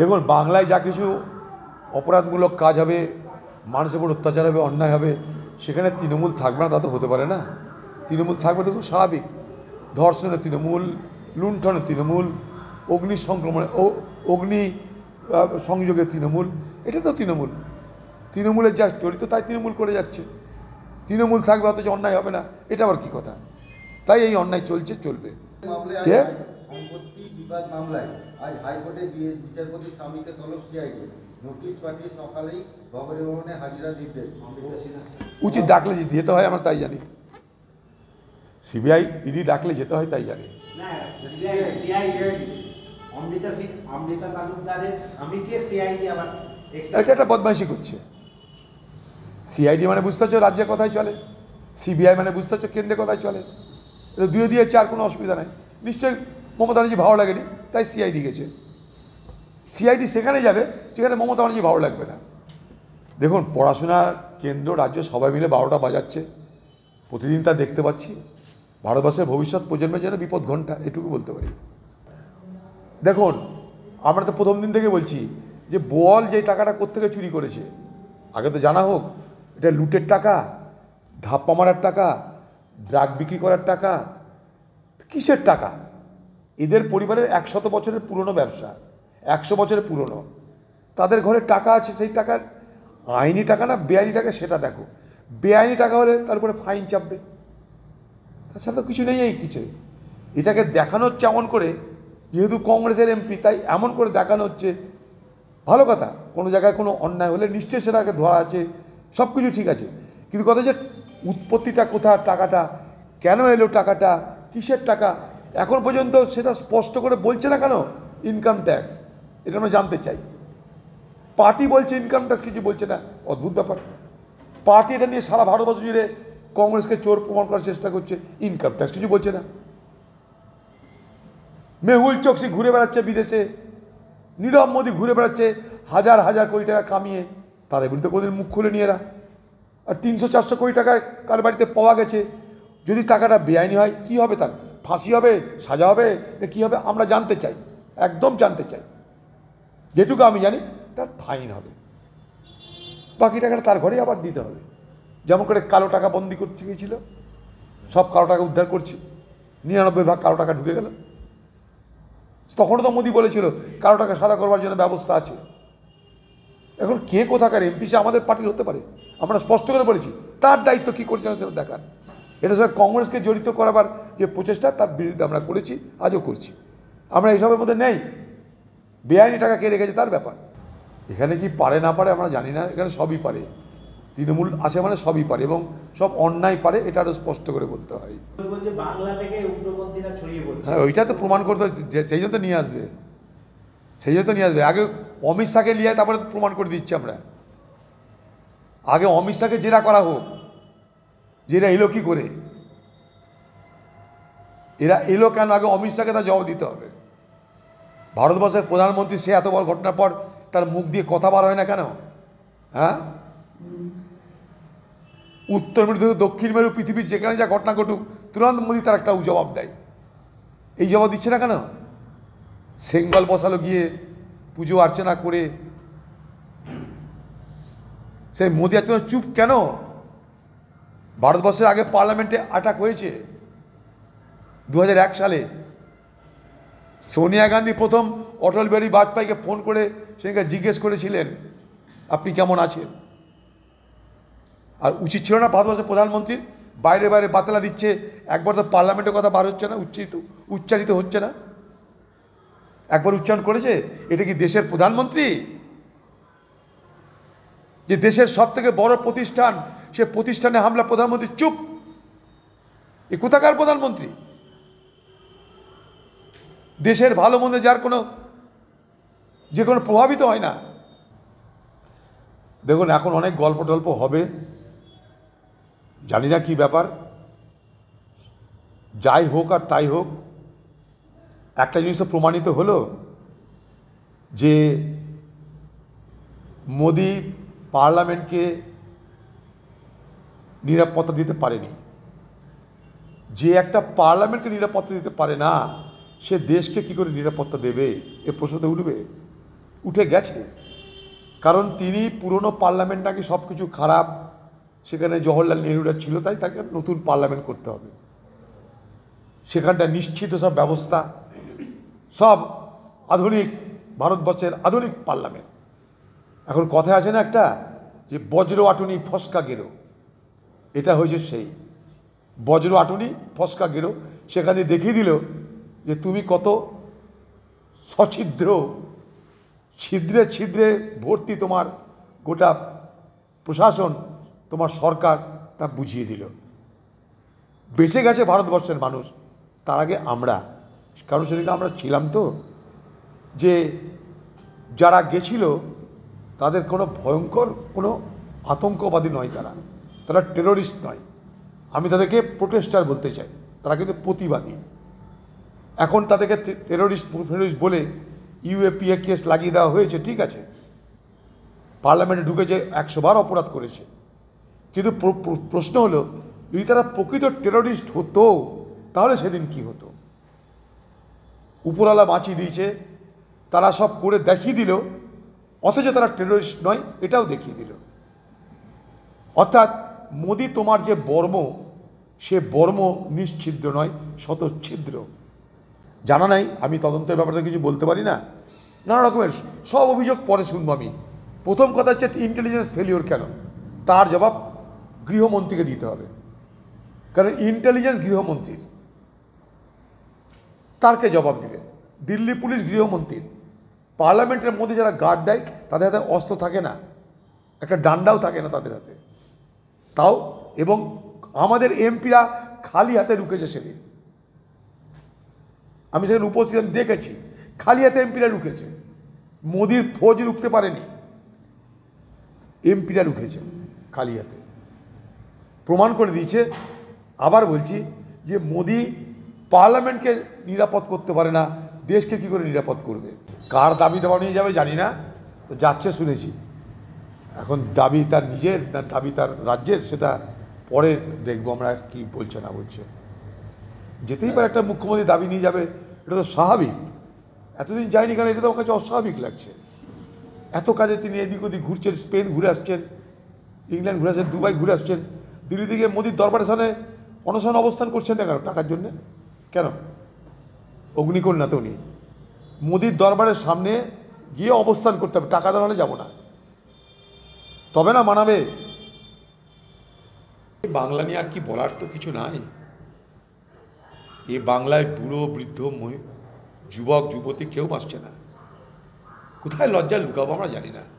দেখুন বাংলায় যা কিছু অপরাধমূলক কাজ হবে মানুষের উপর অত্যাচার হবে অন্যায় হবে সেখানে তৃণমূল থাকবে না তা তো হতে পারে না তৃণমূল থাকবে তো খুব স্বাভাবিক ধর্ষণের তৃণমূল লুণ্ঠনের তৃণমূল অগ্নি সংক্রমণে অগ্নি সংযোগের তৃণমূল এটা তো তৃণমূল তৃণমূলের যা চরিত তাই তৃণমূল করে যাচ্ছে তৃণমূল থাকবে অথচ অন্যায় হবে না এটা আবার কী কথা তাই এই অন্যায় চলছে চলবে কে সম্পত্তি বিবাদ মামলায় আজ হাইকোর্টে বিচারপতি স্বামীকে তলব সিআইডি নোটিশ পাঠিয়ে সকালেই ভবনে হাজিরা দিতে উচিত ডাকলে যেতে হয় আমার তাই জানি সিবিআই ইডি ডাকলে যেতে হয় তাই জানি এটা একটা বদমাইশি করছে সিআইডি মানে বুঝতে পারছো রাজ্যে কথাই চলে সিবিআই মানে বুঝতে পারছো কেন্দ্রে কথাই চলে দুয়ে দিয়ে চার কোনো অসুবিধা নাই নিশ্চয়ই মমতা ব্যানার্জি ভালো লাগেনি তাই সিআইডি গেছে সিআইডি সেখানে যাবে সেখানে মমতা ব্যানার্জি ভালো লাগবে না দেখুন পড়াশোনার কেন্দ্র রাজ্য সবাই মিলে বারোটা বাজাচ্ছে প্রতিদিন তা দেখতে পাচ্ছি ভারতবর্ষের ভবিষ্যৎ প্রজন্মের জন্য বিপদ ঘন্টা এটুকু বলতে পারি দেখুন আমরা তো প্রথম দিন থেকে বলছি যে বল যে টাকাটা কোথেকে চুরি করেছে আগে তো জানা হোক এটা লুটের টাকা ধাপ্পা মারার টাকা ড্রাগ বিক্রি করার টাকা কিসের টাকা এদের পরিবারের একশত বছরের পুরনো ব্যবসা একশো বছরের পুরনো তাদের ঘরে টাকা আছে সেই টাকার আইনি টাকা না বেআইনি টাকা সেটা দেখো বেআইনি টাকা হলে তার উপরে ফাইন চাপবে তাছাড়া তো কিছু নেই এই কিছু এটাকে দেখানো হচ্ছে এমন করে যেহেতু কংগ্রেসের এমপি তাই এমন করে দেখানো হচ্ছে ভালো কথা কোনো জায়গায় কোনো অন্যায় হলে নিশ্চয়ই সেটাকে ধরা আছে সব কিছু ঠিক আছে কিন্তু কথা যে উৎপত্তিটা কোথা টাকাটা কেন এলো টাকাটা কিসের টাকা এখন পর্যন্ত সেটা স্পষ্ট করে বলছে না কেন ইনকাম ট্যাক্স এটা আমরা জানতে চাই পার্টি বলছে ইনকাম ট্যাক্স কিছু বলছে না অদ্ভুত ব্যাপার পার্টি এটা নিয়ে সারা ভারতবর্ষ জুড়ে কংগ্রেসকে চোর প্রমাণ করার চেষ্টা করছে ইনকাম ট্যাক্স কিছু বলছে না মেহুল চকসি ঘুরে বেড়াচ্ছে বিদেশে নীরব মোদী ঘুরে বেড়াচ্ছে হাজার হাজার কোটি টাকা কামিয়ে তাদের বিরুদ্ধে কোনোদিন মুখ খুলে নিয়ে এরা আর তিনশো চারশো কোটি টাকায় কার বাড়িতে পাওয়া গেছে যদি টাকাটা বেআইনি হয় কি হবে তার ফাঁসি হবে সাজা হবে না কী হবে আমরা জানতে চাই একদম জানতে চাই যেটুকু আমি জানি তার ফাইন হবে বাকি টাকাটা তার ঘরে আবার দিতে হবে যেমন করে কালো টাকা বন্দি করতে গিয়েছিল সব কালো টাকা উদ্ধার করছি নিরানব্বই ভাগ কালো টাকা ঢুকে গেল তখন তো মোদি বলেছিল কালো টাকা সাদা করবার জন্য ব্যবস্থা আছে এখন কে কোথাকার এমপি সে আমাদের পার্টির হতে পারে আমরা স্পষ্ট করে বলেছি তার দায়িত্ব কী করছে সেটা দেখার এটা সঙ্গে কংগ্রেসকে জড়িত করাবার যে প্রচেষ্টা তার বিরুদ্ধে আমরা করেছি আজও করছি আমরা এসবের মধ্যে নেই বেআইনি টাকা কে রেখেছে তার ব্যাপার এখানে কি পারে না পারে আমরা জানি না এখানে সবই পারে তৃণমূল আসে মানে সবই পারে এবং সব অন্যায় পারে এটা আরও স্পষ্ট করে বলতে হয় হ্যাঁ ওইটা তো প্রমাণ করতে হয় সেই জন্য তো নিয়ে আসবে সেই জন্য তো নিয়ে আসবে আগে অমিত শাহকে নিয়ে তারপরে প্রমাণ করে দিচ্ছি আমরা আগে অমিত শাহকে জেরা করা হোক যেটা এলো কী করে এরা এলো কেন আগে অমিত শাহকে তার জবাব দিতে হবে ভারতবর্ষের প্রধানমন্ত্রী সে এত বড় ঘটনার পর তার মুখ দিয়ে কথা বার হয় না কেন হ্যাঁ উত্তর মেরু থেকে দক্ষিণ মেরু পৃথিবীর যেখানে যা ঘটনা ঘটুক তুরন্ত মোদি তার একটা জবাব দেয় এই জবাব দিচ্ছে না কেন সেঙ্গল বসালো গিয়ে পুজো অর্চনা করে সেই মোদী এত চুপ কেন ভারতবর্ষের আগে পার্লামেন্টে আটাক হয়েছে দু সালে সোনিয়া গান্ধী প্রথম অটল বিহারী বাজপেয়ীকে ফোন করে সেখানে জিজ্ঞেস করেছিলেন আপনি কেমন আছেন আর উচিত ছিল না ভারতবর্ষের প্রধানমন্ত্রীর বাইরে বাইরে বাতলা দিচ্ছে একবার তো পার্লামেন্টের কথা বার হচ্ছে না উচ্চারিত উচ্চারিত হচ্ছে না একবার উচ্চারণ করেছে এটা কি দেশের প্রধানমন্ত্রী যে দেশের সব থেকে বড় প্রতিষ্ঠান সে প্রতিষ্ঠানে হামলা প্রধানমন্ত্রী চুপ এ কোথাকার প্রধানমন্ত্রী দেশের ভালো মন্দে যার কোনো যে কোনো প্রভাবিত হয় না দেখুন এখন অনেক গল্প টল্প হবে জানি না কী ব্যাপার যাই হোক আর তাই হোক একটা জিনিস প্রমাণিত হলো যে মোদি পার্লামেন্টকে নিরাপত্তা দিতে পারেনি যে একটা পার্লামেন্টকে নিরাপত্তা দিতে পারে না সে দেশকে কি করে নিরাপত্তা দেবে এ প্রশ্নতে উঠবে উঠে গেছে কারণ তিনি পুরনো পার্লামেন্ট নাকি সব কিছু খারাপ সেখানে জওহরলাল নেহরুরা ছিল তাই তাকে নতুন পার্লামেন্ট করতে হবে সেখানটা নিশ্চিত সব ব্যবস্থা সব আধুনিক ভারতবর্ষের আধুনিক পার্লামেন্ট এখন কথা আছে না একটা যে বজ্র আটুনি ফসকা গেরো এটা হয়েছে সেই বজ্র আটুনি ফসকা গেরো সেখানে দেখিয়ে দিল যে তুমি কত সছিদ্র ছিদ্রে ছিদ্রে ভর্তি তোমার গোটা প্রশাসন তোমার সরকার তা বুঝিয়ে দিল বেঁচে গেছে ভারতবর্ষের মানুষ তার আগে আমরা কারণ সেদিকে আমরা ছিলাম তো যে যারা গেছিল তাদের কোনো ভয়ঙ্কর কোনো আতঙ্কবাদী নয় তারা তারা টেরোরিস্ট নয় আমি তাদেরকে প্রোটেস্টার বলতে চাই তারা কিন্তু প্রতিবাদী এখন তাদেরকে টেরোরিস্ট ফেরোরিস্ট বলে ইউএপিএ কেস লাগিয়ে দেওয়া হয়েছে ঠিক আছে পার্লামেন্টে ঢুকে যে একশোবার অপরাধ করেছে কিন্তু প্রশ্ন হলো যদি তারা প্রকৃত টেরোরিস্ট হতো তাহলে সেদিন কি হতো উপরালা বাঁচিয়ে দিয়েছে তারা সব করে দেখিয়ে দিল অথচ তারা টেরোরিস্ট নয় এটাও দেখিয়ে দিল অর্থাৎ মোদি তোমার যে বর্ম সে বর্ম নিশ্চিদ্র নয় শতচ্ছিদ্র জানা নাই আমি তদন্তের ব্যাপারে কিছু বলতে পারি না নানা রকমের সব অভিযোগ পরে শুনবো আমি প্রথম কথা হচ্ছে ইন্টেলিজেন্স ফেলিওর কেন তার জবাব গৃহমন্ত্রীকে দিতে হবে কারণ ইন্টেলিজেন্স গৃহমন্ত্রীর তারকে জবাব দিবে দিল্লি পুলিশ গৃহমন্ত্রীর পার্লামেন্টের মধ্যে যারা গার্ড দেয় তাদের হাতে অস্ত্র থাকে না একটা ডান্ডাও থাকে না তাদের হাতে তাও এবং আমাদের এমপিরা খালি হাতে ঢুকেছে সেদিন আমি সেখানে উপস্থিত দেখেছি খালি হাতে এমপিরা ঢুকেছে মোদির ফৌজ ঢুকতে পারেনি এমপিরা ঢুকেছে খালি হাতে প্রমাণ করে দিয়েছে আবার বলছি যে মোদি পার্লামেন্টকে নিরাপদ করতে পারে না দেশকে কি করে নিরাপদ করবে কার দাবি দাবা নিয়ে যাবে জানি না তো যাচ্ছে শুনেছি এখন দাবি তার নিজের না দাবি তার রাজ্যের সেটা পরে দেখবো আমরা কি বলছে না বলছে যেতেই পারে একটা মুখ্যমন্ত্রী দাবি নিয়ে যাবে এটা তো স্বাভাবিক এতদিন যায়নি কারণ এটা তো আমার কাছে অস্বাভাবিক লাগছে এত কাজে তিনি এদিক ওদিক ঘুরছেন স্পেন ঘুরে আসছেন ইংল্যান্ড ঘুরে আসছেন দুবাই ঘুরে আসছেন দিল্লি থেকে মোদির দরবারের সামনে অনশন অবস্থান করছেন না কেন টাকার জন্যে কেন অগ্নিকন্যা তো উনি মোদির দরবারের সামনে গিয়ে অবস্থান করতে হবে টাকা দেওয়া যাবো না তবে না মানাবে বাংলা নিয়ে আর কি বলার তো কিছু নাই এ বাংলায় বুড়ো বৃদ্ধ যুবক যুবতী কেউ বাঁচছে না কোথায় লজ্জায় লুকাবো আমরা জানি না